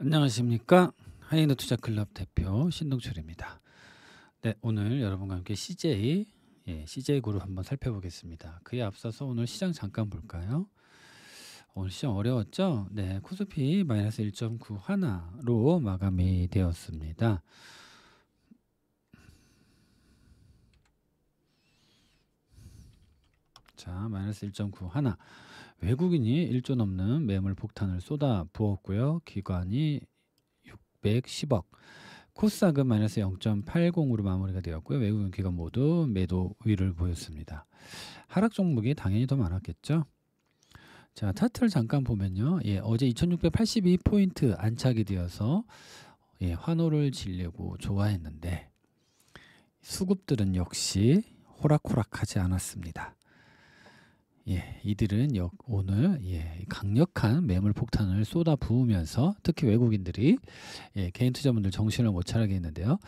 안녕하십니까 하이너 투자 클럽 대표 신동철입니다. 네 오늘 여러분과 함께 CJ 예, CJ 그룹 한번 살펴보겠습니다. 그에 앞서서 오늘 시장 잠깐 볼까요? 오늘 시장 어려웠죠? 네 코스피 마이너스 1.9 하나로 마감이 되었습니다. 자, 마이너스 1.9 하나. 외국인이 1조 넘는 매물 폭탄을 쏟아 부었고요. 기관이 610억. 코스닥은 마이너스 0.80으로 마무리가 되었고요. 외국인 기관 모두 매도 위를 보였습니다. 하락 종목이 당연히 더 많았겠죠. 자, 차트를 잠깐 보면요. 예, 어제 2682포인트 안착이 되어서 예, 환호를 질려고 좋아했는데 수급들은 역시 호락호락하지 않았습니다. 예, 이들은 역, 오늘 예, 강력한 매물 폭탄을 쏟아 부으면서 특히 외국인들이 예, 개인 투자분들 정신을 못 차리게 했는데요.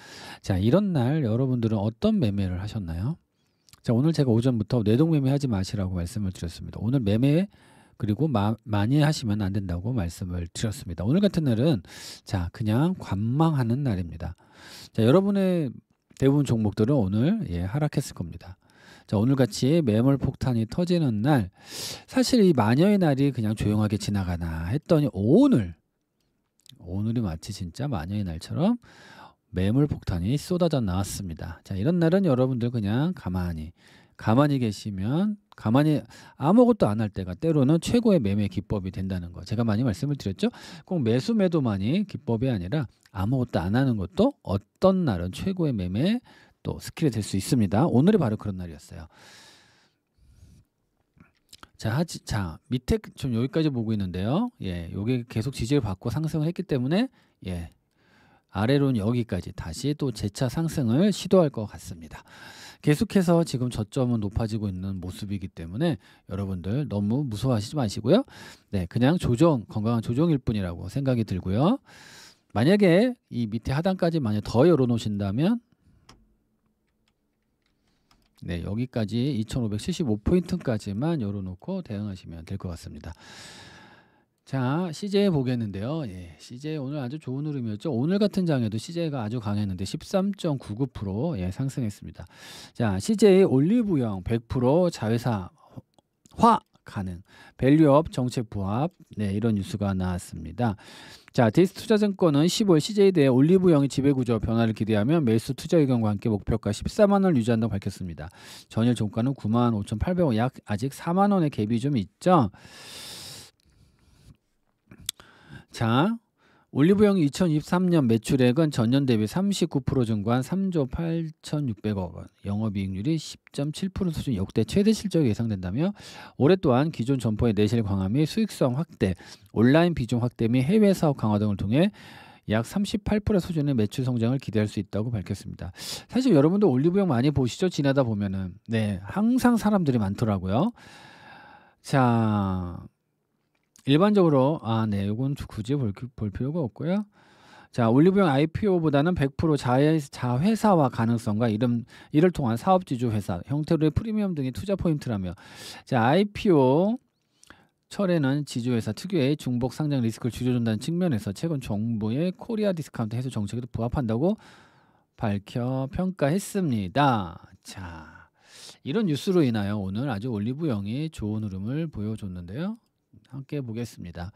자, 이런 날 여러분들은 어떤 매매를 하셨나요? 자, 오늘 제가 오전부터 내동 매매하지 마시라고 말씀을 드렸습니다. 오늘 매매 그리고 마, 많이 하시면 안 된다고 말씀을 드렸습니다. 오늘 같은 날은 자, 그냥 관망하는 날입니다. 자, 여러분의 대부분 종목들은 오늘 예, 하락했을 겁니다. 자, 오늘같이 매몰 폭탄이 터지는 날 사실 이 마녀의 날이 그냥 조용하게 지나가나 했더니 오늘 오늘이 마치 진짜 마녀의 날처럼 매몰 폭탄이 쏟아져 나왔습니다. 자, 이런 날은 여러분들 그냥 가만히 가만히 계시면 가만히 아무것도 안 할 때가 때로는 최고의 매매 기법이 된다는 거. 제가 많이 말씀을 드렸죠. 꼭 매수 매도만이 기법이 아니라 아무것도 안 하는 것도 어떤 날은 최고의 매매 또 스킬이 될 수 있습니다. 오늘이 바로 그런 날이었어요. 자, 하지, 자 밑에 그 좀 여기까지 보고 있는데요. 예, 요게 계속 지지를 받고 상승을 했기 때문에 예, 아래로는 여기까지 다시 또 재차 상승을 시도할 것 같습니다. 계속해서 지금 저점은 높아지고 있는 모습이기 때문에 여러분들 너무 무서워하시지 마시고요. 네, 그냥 조정, 건강한 조정일 뿐이라고 생각이 들고요. 만약에 이 밑에 하단까지 만약 더 열어놓으신다면 네, 여기까지 2575포인트까지만 열어놓고 대응하시면 될 것 같습니다. 자, CJ 보겠는데요. 예, CJ 오늘 아주 좋은 흐름이었죠. 오늘 같은 장에도 CJ가 아주 강했는데 13.99% 예, 상승했습니다. 자, CJ 올리브영 100% 자회사 화 가능 밸류업 정책 부합 네 이런 뉴스가 나왔습니다. 자 데이스 투자증권은 15일 c j 대 올리브영의 지배구조 변화를 기대하며 매수 투자 의견과 함께 목표가 14만 원 유지한다고 밝혔습니다. 전일 종가는 9만 5,800원 약 아직 4만 원의 갭이 좀 있죠. 자 올리브영이 2023년 매출액은 전년 대비 39% 증가한 3조 8,600억 원, 영업이익률이 10.7% 수준 역대 최대 실적이 예상된다며 올해 또한 기존 점포의 내실 강화 및 수익성 확대, 온라인 비중 확대 및 해외 사업 강화 등을 통해 약 38% 수준의 매출 성장을 기대할 수 있다고 밝혔습니다. 사실 여러분도 올리브영 많이 보시죠? 지나다 보면은 네 항상 사람들이 많더라고요. 자 일반적으로 아, 네. 이건 굳이 볼, 볼 필요가 없고요. 자, 올리브영 IPO보다는 100% 자회, 자회사와 가능성과 이름, 이를 통한 사업지주 회사, 형태로의 프리미엄 등이 투자 포인트라며 자, IPO 철에는 지주회사 특유의 중복 상장 리스크를 줄여준다는 측면에서 최근 정부의 코리아 디스카운트 해소 정책에도 부합한다고 밝혀 평가했습니다. 자, 이런 뉴스로 인하여 오늘 아주 올리브영이 좋은 흐름을 보여줬는데요. 함께 보겠습니다.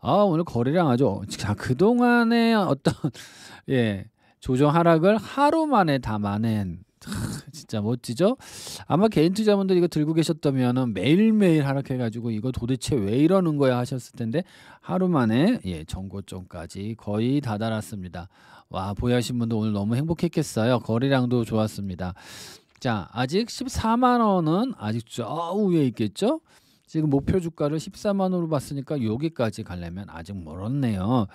아, 오늘 거래량 아주 자, 그동안의 어떤 예, 조정 하락을 하루 만에 다 만엔 진짜 멋지죠? 아마 개인 투자분들 이거 들고 계셨다면 매일매일 하락해가지고 이거 도대체 왜 이러는 거야 하셨을 텐데 하루 만에 예, 전고점까지 거의 다 달았습니다. 와 보유하신 분도 오늘 너무 행복했겠어요. 거래량도 좋았습니다. 자 아직 14만원은 아직 저 위에 있겠죠? 지금 목표 주가를 14만 원으로 봤으니까 여기까지 가려면 아직 멀었네요.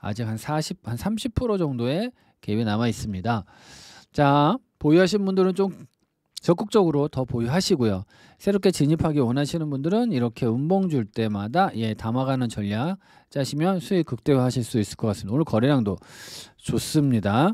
아직 한 40, 한 30% 정도의 갭이 남아 있습니다. 자, 보유하신 분들은 좀 적극적으로 더 보유하시고요. 새롭게 진입하기 원하시는 분들은 이렇게 운봉줄 때마다 예, 담아가는 전략 짜시면 수익 극대화하실 수 있을 것 같습니다. 오늘 거래량도 좋습니다.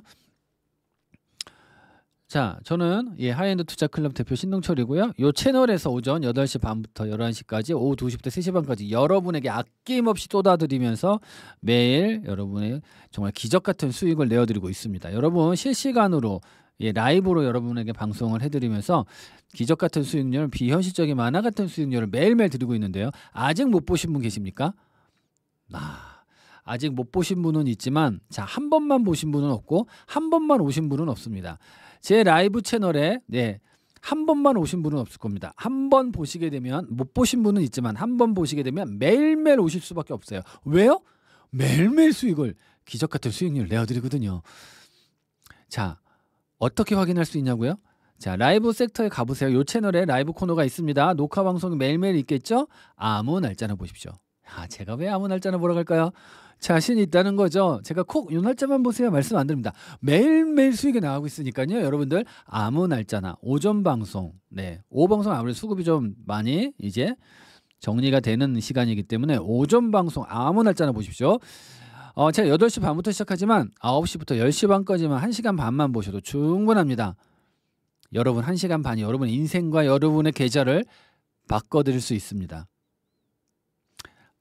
자, 저는 예, 하이엔드 투자 클럽 대표 신동철이고요. 요 채널에서 오전 8시 반부터 11시까지 오후 2시부터 3시 반까지 여러분에게 아낌없이 쏟아드리면서 매일 여러분의 정말 기적 같은 수익을 내어 드리고 있습니다. 여러분 실시간으로 예, 라이브로 여러분에게 방송을 해드리면서 기적 같은 수익률, 비현실적인 만화 같은 수익률을 매일매일 드리고 있는데요. 아직 못 보신 분 계십니까? 아, 아직 못 보신 분은 있지만 자, 한 번만 보신 분은 없고 한 번만 오신 분은 없습니다. 제 라이브 채널에 네, 한 번만 오신 분은 없을 겁니다. 한 번 보시게 되면 못 보신 분은 있지만 한 번 보시게 되면 매일매일 오실 수밖에 없어요. 왜요? 매일매일 수익을 기적 같은 수익률 내어드리거든요. 자, 어떻게 확인할 수 있냐고요? 자, 라이브 섹터에 가보세요. 요 채널에 라이브 코너가 있습니다. 녹화 방송이 매일매일 있겠죠? 아무 날짜나 보십시오. 아, 제가 왜 아무 날짜나 보러 갈까요? 자신 있다는 거죠. 제가 콕 요 날짜만 보세요 말씀 안 드립니다. 매일매일 수익이 나가고 있으니까요. 여러분들 아무 날짜나 오전 방송, 네, 오후 방송 아무래도 수급이 좀 많이 이제 정리가 되는 시간이기 때문에 오전 방송 아무 날짜나 보십시오. 어, 제가 8시 반부터 시작하지만 9시부터 10시 반까지만 1시간 반만 보셔도 충분합니다. 여러분 1시간 반이 여러분 인생과 여러분의 계좌를 바꿔드릴 수 있습니다.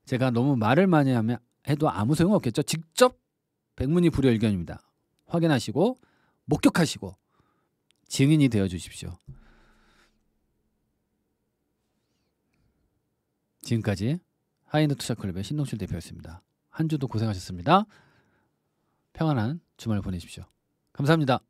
제가 너무 말을 많이 하면 해도 아무 소용 없겠죠. 직접 백문이 불여일견입니다. 확인하시고 목격하시고 증인이 되어 주십시오. 지금까지 하이드 투자클럽의 신동철 대표였습니다. 한 주도 고생하셨습니다. 평안한 주말 보내십시오. 감사합니다.